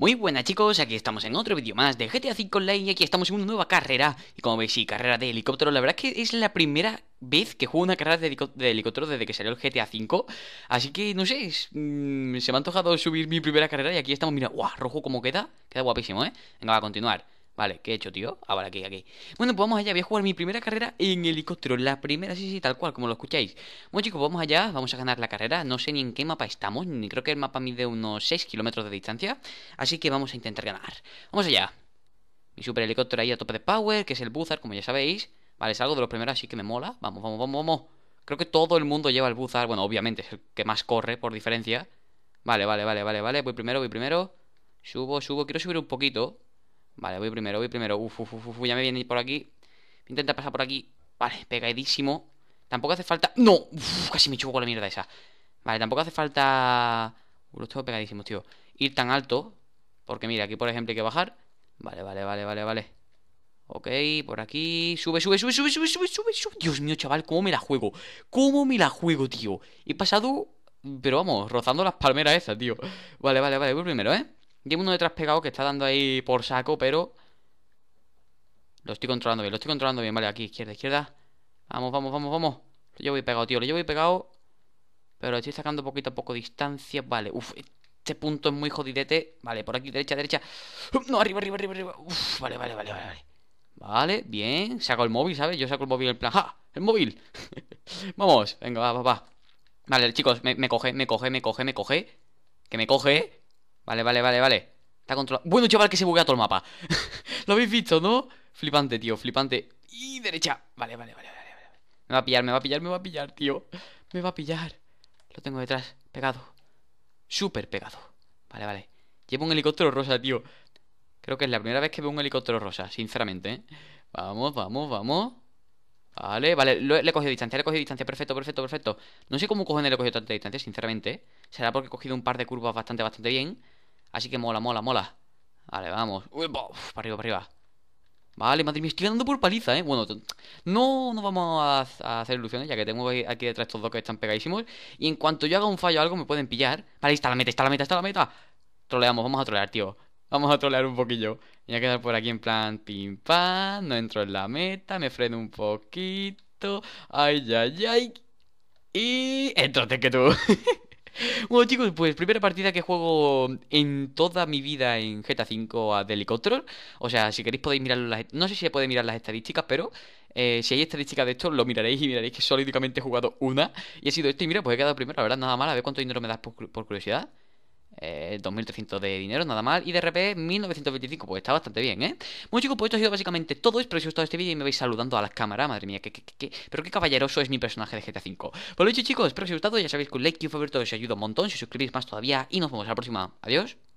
Muy buenas chicos, aquí estamos en otro vídeo más de GTA V Online y aquí estamos en una nueva carrera Y como veis, sí, carrera de helicóptero, la verdad es que es la primera vez que juego una carrera de, helicóptero desde que salió el GTA V Así que, no sé, mm, se me ha antojado subir mi primera carrera y aquí estamos, mira, guau, rojo como queda, queda guapísimo, ¿eh? Venga, va a continuar Vale, ¿qué he hecho, tío? ahora aquí, aquí. Bueno, pues vamos allá. Voy a jugar mi primera carrera en helicóptero. La primera, sí, sí, tal cual, como lo escucháis. Bueno, chicos, vamos allá. Vamos a ganar la carrera. No sé ni en qué mapa estamos. Ni creo que el mapa mide unos 6 kilómetros de distancia. Así que vamos a intentar ganar. Vamos allá. Mi super helicóptero ahí a tope de power, que es el Buzzard, como ya sabéis. Vale, es algo de los primeros, así que me mola. Vamos, vamos, vamos, vamos. Creo que todo el mundo lleva el Buzzard. Bueno, obviamente es el que más corre, por diferencia. Vale, vale, vale, vale, vale. Voy primero, voy primero. Subo, subo. Quiero subir un poquito. Vale, voy primero, voy primero. Uf, uf, uf, uf, ya me viene por aquí. Intenta pasar por aquí. Vale, pegadísimo. Tampoco hace falta... ¡No! Uf, casi me chupo con la mierda esa. Vale, tampoco hace falta... Uf, tengo pegadísimo, tío. Ir tan alto. Porque mira, aquí por ejemplo hay que bajar. Vale, vale, vale, vale, vale. Ok, por aquí. Sube, sube, sube, sube, sube, sube, sube, sube. Dios mío, chaval, ¿cómo me la juego? ¿Cómo me la juego, tío? He pasado... Pero vamos, rozando las palmeras esas, tío. Vale, vale, vale, voy primero, ¿eh? Llevo uno detrás pegado que está dando ahí por saco, pero... Lo estoy controlando bien, lo estoy controlando bien. Vale, aquí, izquierda, izquierda. Vamos, vamos, vamos, vamos. Lo llevo pegado, tío. Lo llevo pegado. Pero estoy sacando poquito a poco distancia. Vale, uff. Este punto es muy jodidete. Vale, por aquí, derecha, derecha. no, arriba, arriba, arriba, arriba. Uf, vale, vale, vale, vale. Vale, bien. Saco el móvil, ¿sabes? Yo saco el móvil en plan... ¡Ja! ¡El móvil! vamos. Venga, va, va, va. Vale, chicos, me, me coge, me coge, me coge, me coge. Que me coge. Vale, vale, vale, vale. Está controlado. Bueno, chaval, que se buguea todo el mapa. Lo habéis visto, ¿no? Flipante, tío, flipante. Y derecha. Vale, vale, vale, vale. Me va a pillar, me va a pillar, me va a pillar, tío. Me va a pillar. Lo tengo detrás. Pegado. Súper pegado. Vale, vale. Llevo un helicóptero rosa, tío. Creo que es la primera vez que veo un helicóptero rosa, sinceramente. ¿eh? Vamos, vamos, vamos. Vale, vale, le he cogido distancia, le he cogido distancia, perfecto, perfecto, perfecto. No sé cómo cojones le he cogido tanta distancia, sinceramente. ¿eh? Será porque he cogido un par de curvas bastante, bastante bien. Así que mola, mola, mola. Vale, vamos. Uy, para arriba, para arriba. Vale, madre mía, estoy dando por paliza, ¿eh? Bueno, no no vamos a, hacer ilusiones, ya que tengo aquí detrás estos dos que están pegadísimos. Y en cuanto yo haga un fallo o algo, me pueden pillar. Vale, ahí está la meta, está la meta, está la meta. Troleamos, vamos a trolear, tío. Vamos a trolear un poquillo. voy a quedar por aquí en plan pim pam. No entro en la meta, me freno un poquito. Ay, ay, ay. Y. Entrate que tú. Bueno chicos, pues primera partida que juego en toda mi vida en GTA V a helicóptero. O sea, si queréis podéis mirar las... No sé si se puede mirar las estadísticas, pero eh, si hay estadísticas de esto, lo miraréis y miraréis que solidamente he jugado una. Y ha sido esto y mira, pues he quedado primero, la verdad, nada mal. A ver cuánto dinero me das por curiosidad. 2.300 eh, de dinero, nada mal. Y de RP, 1.925. Pues está bastante bien, ¿eh? Bueno, chicos, pues esto ha sido básicamente todo. Espero que os haya gustado este vídeo y me vais saludando a las cámaras. Madre mía, que, pero qué caballeroso es mi personaje de GTA V. Por lo dicho, chicos, espero que os haya gustado. Ya sabéis que un like y un favorito os ayuda un montón. Si os suscribís más todavía. Y nos vemos la próxima. Adiós.